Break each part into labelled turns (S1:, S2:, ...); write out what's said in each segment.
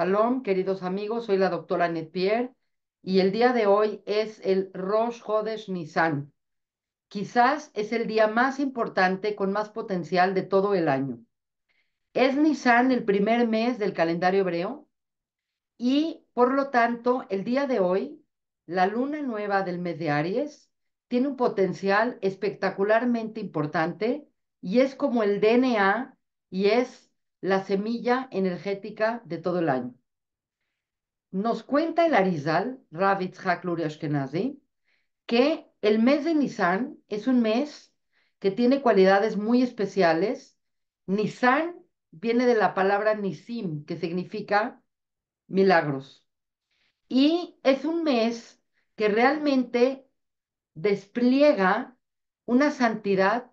S1: Shalom, queridos amigos, soy la doctora Annette Pierre y el día de hoy es el Rosh Hodesh Nisan. Quizás es el día más importante con más potencial de todo el año. Es Nisan el primer mes del calendario hebreo y, por lo tanto, el día de hoy, la luna nueva del mes de Aries, tiene un potencial espectacularmente importante y es como el DNA y es la semilla energética de todo el año. Nos cuenta el Arizal, Rabitz Hakluri Ashkenazi, que el mes de Nisan es un mes que tiene cualidades muy especiales. Nisan viene de la palabra Nisim, que significa milagros. Y es un mes que realmente despliega una santidad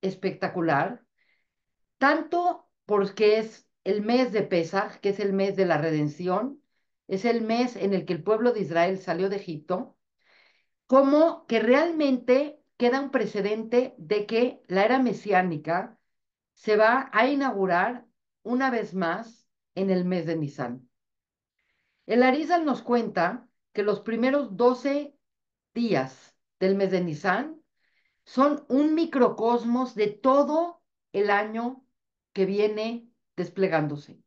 S1: espectacular, tanto porque es el mes de Pesaj, que es el mes de la redención, es el mes en el que el pueblo de Israel salió de Egipto, como que realmente queda un precedente de que la era mesiánica se va a inaugurar una vez más en el mes de Nisan. El Arizal nos cuenta que los primeros 12 días del mes de Nisan son un microcosmos de todo el año viene desplegándose.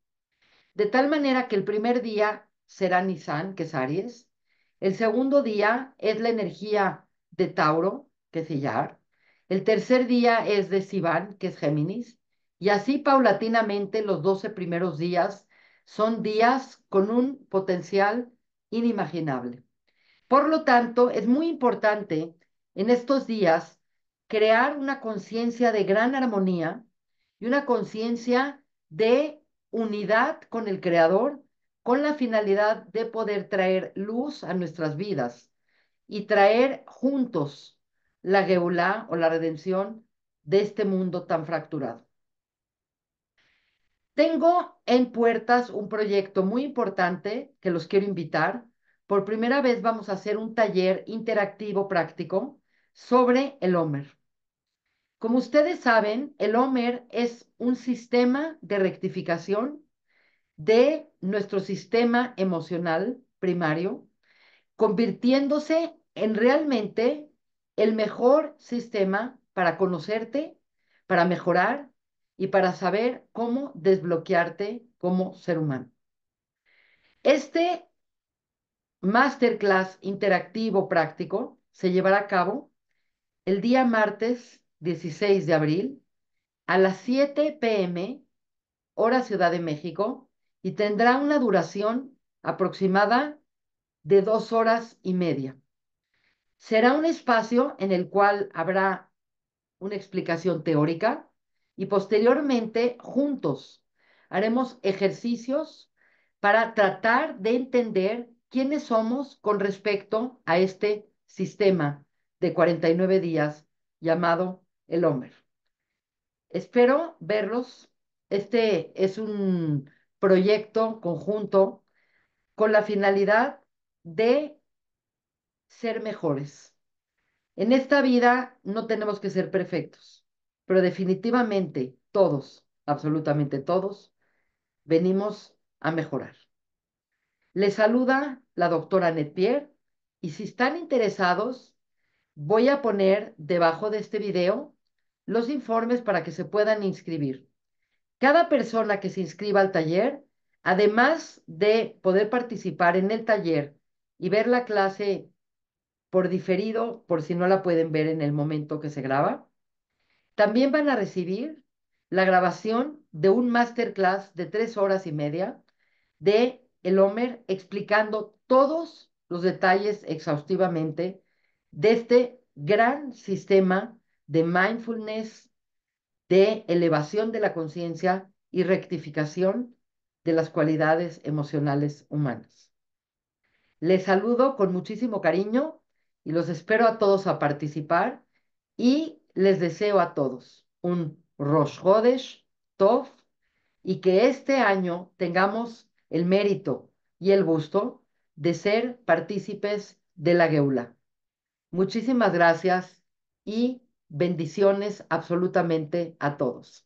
S1: De tal manera que el primer día será Nisan, que es Aries, el segundo día es la energía de Tauro, que es Iyar, el tercer día es de Sivan, que es Géminis, y así paulatinamente los doce primeros días son días con un potencial inimaginable. Por lo tanto, es muy importante en estos días crear una conciencia de gran armonía y una conciencia de unidad con el Creador con la finalidad de poder traer luz a nuestras vidas y traer juntos la Geulá o la redención de este mundo tan fracturado. Tengo en puertas un proyecto muy importante que los quiero invitar. Por primera vez vamos a hacer un taller interactivo práctico sobre el Homer. Como ustedes saben, el OMER es un sistema de rectificación de nuestro sistema emocional primario, convirtiéndose en realmente el mejor sistema para conocerte, para mejorar y para saber cómo desbloquearte como ser humano. Este masterclass interactivo práctico se llevará a cabo el día martes 16 de abril, a las 7 pm, hora Ciudad de México, y tendrá una duración aproximada de dos horas y media. Será un espacio en el cual habrá una explicación teórica y posteriormente juntos haremos ejercicios para tratar de entender quiénes somos con respecto a este sistema de 49 días llamado el hombre. Espero verlos. Este es un proyecto conjunto con la finalidad de ser mejores. En esta vida no tenemos que ser perfectos, pero definitivamente todos, absolutamente todos, venimos a mejorar. Les saluda la doctora Annette Pierre y si están interesados, voy a poner debajo de este video los informes para que se puedan inscribir. Cada persona que se inscriba al taller, además de poder participar en el taller y ver la clase por diferido, por si no la pueden ver en el momento que se graba, también van a recibir la grabación de un masterclass de tres horas y media de El Homer explicando todos los detalles exhaustivamente de este gran sistema de mindfulness, de elevación de la conciencia y rectificación de las cualidades emocionales humanas. Les saludo con muchísimo cariño y los espero a todos a participar y les deseo a todos un Rosh Hodesh Tov y que este año tengamos el mérito y el gusto de ser partícipes de la Geula. Muchísimas gracias y Bendiciones absolutamente a todos.